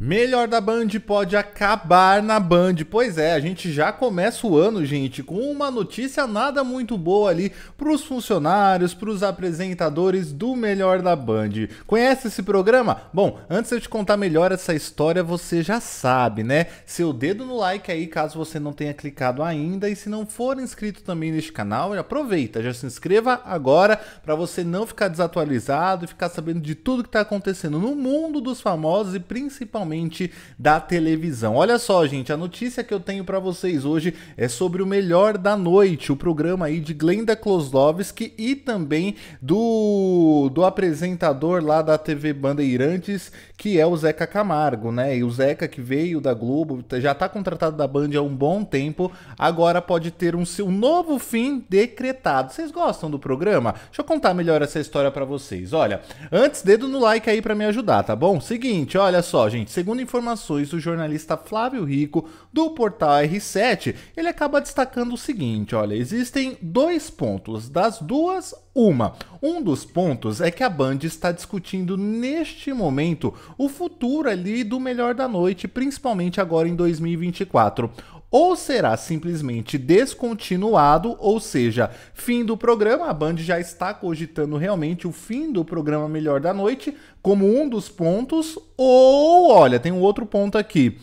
Melhor da Band pode acabar na Band. Pois é, a gente já começa o ano, gente, com uma notícia nada muito boa ali para os funcionários, para os apresentadores do Melhor da Band. Conhece esse programa? Bom, antes de eu te contar melhor essa história, você já sabe, né? Seu dedo no like aí, caso você não tenha clicado ainda, e se não for inscrito também neste canal, aproveita, já se inscreva agora para você não ficar desatualizado e ficar sabendo de tudo que está acontecendo no mundo dos famosos e principalmente principalmente da televisão. Olha só, gente, a notícia que eu tenho para vocês hoje é sobre o Melhor da Noite, o programa aí de Glenda Kloslovski e também do, do apresentador lá da TV Bandeirantes, que é o Zeca Camargo, né? E o Zeca que veio da Globo, já tá contratado da Band há um bom tempo, agora pode ter um, seu novo fim decretado. Vocês gostam do programa? Deixa eu contar melhor essa história para vocês. Olha, antes dedo no like aí para me ajudar, tá bom? Seguinte, olha só, gente, segundo informações do jornalista Flávio Rico, do portal R7, ele acaba destacando o seguinte: olha, existem dois pontos. Das duas, uma. Um dos pontos é que a Band está discutindo neste momento o futuro ali do melhor da noite, principalmente agora em 2024 ou será simplesmente descontinuado, ou seja, fim do programa. A Band já está cogitando realmente o fim do programa Melhor da Noite como um dos pontos, ou olha, tem um outro ponto aqui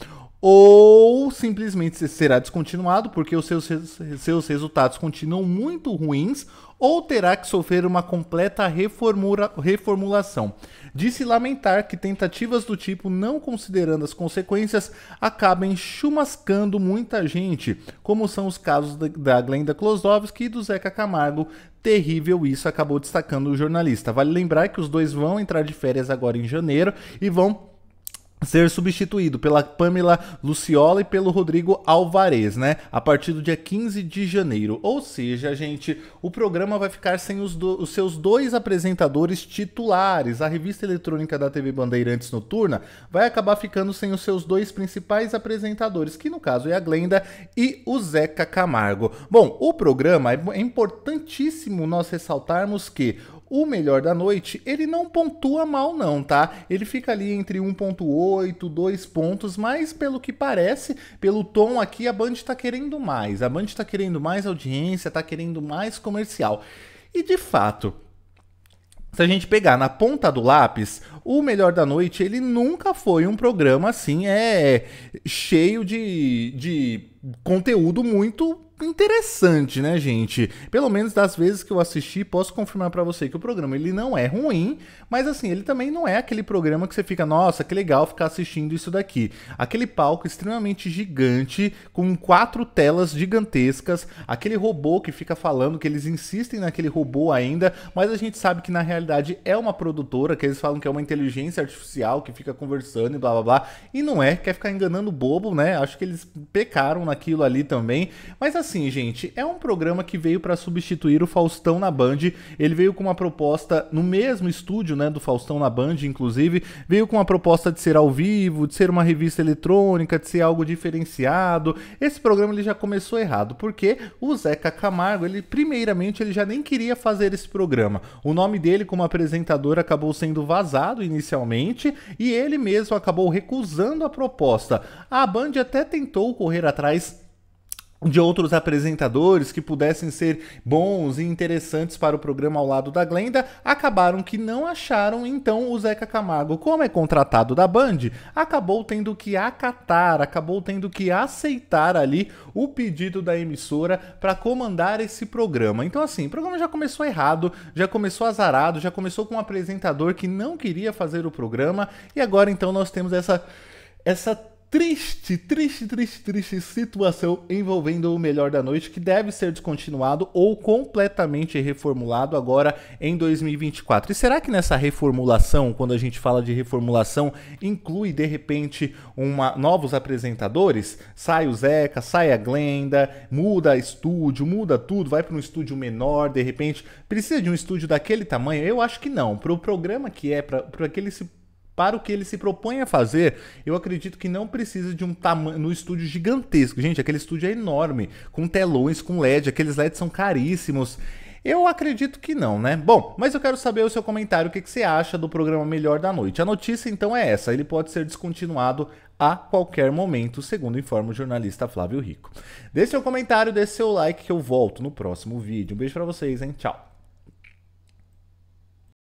ou simplesmente será descontinuado porque os seus, seus resultados continuam muito ruins ou terá que sofrer uma completa reformula, reformulação. Disse lamentar que tentativas do tipo, não considerando as consequências, acabem chumascando muita gente, como são os casos da, da Glenda Klosowski e do Zeca Camargo. Terrível isso, acabou destacando o jornalista. Vale lembrar que os dois vão entrar de férias agora em janeiro e vão ser substituído pela Pamela Luciola e pelo Rodrigo Alvarez, né? A partir do dia 15 de janeiro. Ou seja, gente, o programa vai ficar sem os, do, os seus dois apresentadores titulares. A revista eletrônica da TV Bandeirantes Noturna vai acabar ficando sem os seus dois principais apresentadores, que no caso é a Glenda e o Zeca Camargo. Bom, o programa é importantíssimo nós ressaltarmos que o melhor da noite, ele não pontua mal não, tá? Ele fica ali entre 1.8, 2 pontos, mas pelo que parece, pelo tom aqui, a Band tá querendo mais. A Band tá querendo mais audiência, tá querendo mais comercial. E de fato, se a gente pegar na ponta do lápis, o Melhor da Noite, ele nunca foi um programa assim, é cheio de, de conteúdo muito interessante, né, gente? Pelo menos das vezes que eu assisti, posso confirmar para você que o programa ele não é ruim, mas assim, ele também não é aquele programa que você fica, nossa, que legal ficar assistindo isso daqui. Aquele palco extremamente gigante com quatro telas gigantescas, aquele robô que fica falando que eles insistem naquele robô ainda, mas a gente sabe que na realidade é uma produtora, que eles falam que é uma inteligência artificial que fica conversando e blá blá blá, e não é, quer ficar enganando bobo, né? Acho que eles pecaram na aquilo ali também. Mas assim, gente, é um programa que veio para substituir o Faustão na Band. Ele veio com uma proposta no mesmo estúdio, né, do Faustão na Band, inclusive, veio com uma proposta de ser ao vivo, de ser uma revista eletrônica, de ser algo diferenciado. Esse programa ele já começou errado, porque o Zeca Camargo, ele primeiramente ele já nem queria fazer esse programa. O nome dele como apresentador acabou sendo vazado inicialmente e ele mesmo acabou recusando a proposta. A Band até tentou correr atrás de outros apresentadores que pudessem ser bons e interessantes para o programa ao lado da Glenda, acabaram que não acharam, então o Zeca Camargo, como é contratado da Band, acabou tendo que acatar, acabou tendo que aceitar ali o pedido da emissora para comandar esse programa. Então assim, o programa já começou errado, já começou azarado, já começou com um apresentador que não queria fazer o programa e agora então nós temos essa essa triste, triste, triste, triste situação envolvendo o Melhor da Noite que deve ser descontinuado ou completamente reformulado agora em 2024. E será que nessa reformulação, quando a gente fala de reformulação, inclui de repente uma, novos apresentadores? Sai o Zeca, sai a Glenda, muda estúdio, muda tudo, vai para um estúdio menor, de repente precisa de um estúdio daquele tamanho? Eu acho que não. Para o programa que é, para aquele para o que ele se propõe a fazer, eu acredito que não precisa de um tamanho no estúdio gigantesco. Gente, aquele estúdio é enorme, com telões, com LED, aqueles LEDs são caríssimos. Eu acredito que não, né? Bom, mas eu quero saber o seu comentário, o que, que você acha do programa Melhor da Noite. A notícia então é essa: ele pode ser descontinuado a qualquer momento, segundo informa o jornalista Flávio Rico. Deixe seu comentário, deixe seu like que eu volto no próximo vídeo. Um beijo para vocês, hein? Tchau.